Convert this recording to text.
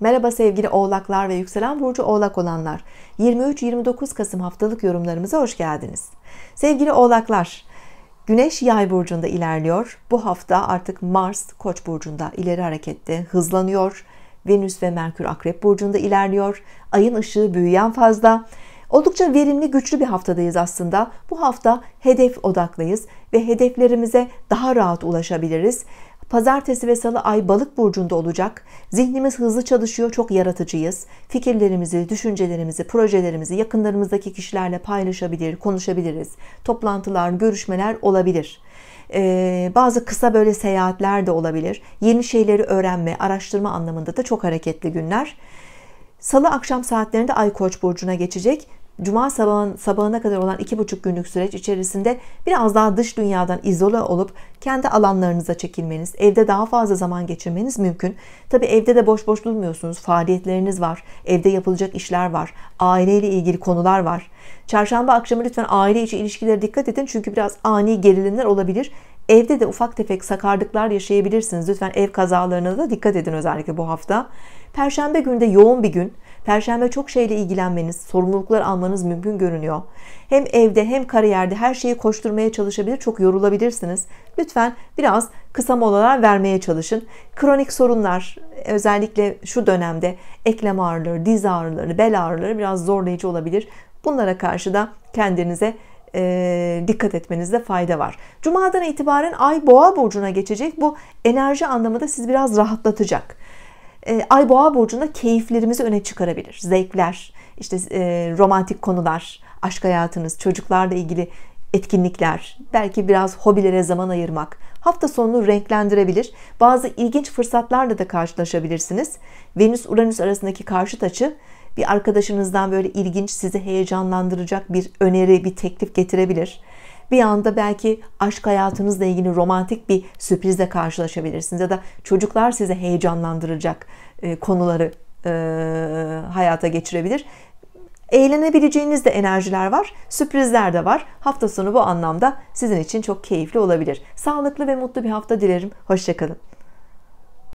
Merhaba sevgili oğlaklar ve yükselen burcu oğlak olanlar. 23-29 Kasım haftalık yorumlarımıza hoş geldiniz. Sevgili oğlaklar, Güneş yay burcunda ilerliyor. Bu hafta artık Mars koç burcunda ileri harekette hızlanıyor. Venüs ve Merkür akrep burcunda ilerliyor. Ayın ışığı büyüyen fazla. Oldukça verimli, güçlü bir haftadayız aslında. Bu hafta hedef odaklıyız ve hedeflerimize daha rahat ulaşabiliriz. Pazartesi ve salı ay balık burcunda olacak. Zihnimiz hızlı çalışıyor, çok yaratıcıyız. Fikirlerimizi, düşüncelerimizi, projelerimizi yakınlarımızdaki kişilerle paylaşabilir, konuşabiliriz. Toplantılar, görüşmeler olabilir. Ee, bazı kısa böyle seyahatler de olabilir. Yeni şeyleri öğrenme, araştırma anlamında da çok hareketli günler. Salı akşam saatlerinde Ay Koç burcuna geçecek. Cuma sabahın, sabahına kadar olan iki buçuk günlük süreç içerisinde biraz daha dış dünyadan izole olup kendi alanlarınıza çekilmeniz, evde daha fazla zaman geçirmeniz mümkün. Tabi evde de boş boş durmuyorsunuz. Faaliyetleriniz var, evde yapılacak işler var, aileyle ilgili konular var. Çarşamba akşamı lütfen aile içi ilişkilere dikkat edin çünkü biraz ani gerilimler olabilir. Evde de ufak tefek sakarlıklar yaşayabilirsiniz. Lütfen ev kazalarına da dikkat edin özellikle bu hafta. Perşembe günü de yoğun bir gün. Perşembe çok şeyle ilgilenmeniz, sorumluluklar almanız mümkün görünüyor. Hem evde hem kariyerde her şeyi koşturmaya çalışabilir, çok yorulabilirsiniz. Lütfen biraz kısa molalar vermeye çalışın. Kronik sorunlar özellikle şu dönemde eklem ağrıları, diz ağrıları, bel ağrıları biraz zorlayıcı olabilir. Bunlara karşı da kendinize e, dikkat etmenizde fayda var. Cuma'dan itibaren Ay Boğa burcuna geçecek. Bu enerji anlamında siz biraz rahatlatacak. E, Ay Boğa burcunda keyiflerimizi öne çıkarabilir. Zevkler, işte e, romantik konular, aşk hayatınız, çocuklarla ilgili etkinlikler, belki biraz hobilere zaman ayırmak, hafta sonunu renklendirebilir. Bazı ilginç fırsatlarla da karşılaşabilirsiniz. Venüs-Uranüs arasındaki karşıt açı bir arkadaşınızdan böyle ilginç, sizi heyecanlandıracak bir öneri, bir teklif getirebilir. Bir anda belki aşk hayatınızla ilgili romantik bir sürprizle karşılaşabilirsiniz ya da çocuklar sizi heyecanlandıracak e, konuları e, hayata geçirebilir. Eğlenebileceğiniz de enerjiler var, sürprizler de var. Hafta sonu bu anlamda sizin için çok keyifli olabilir. Sağlıklı ve mutlu bir hafta dilerim. Hoşçakalın.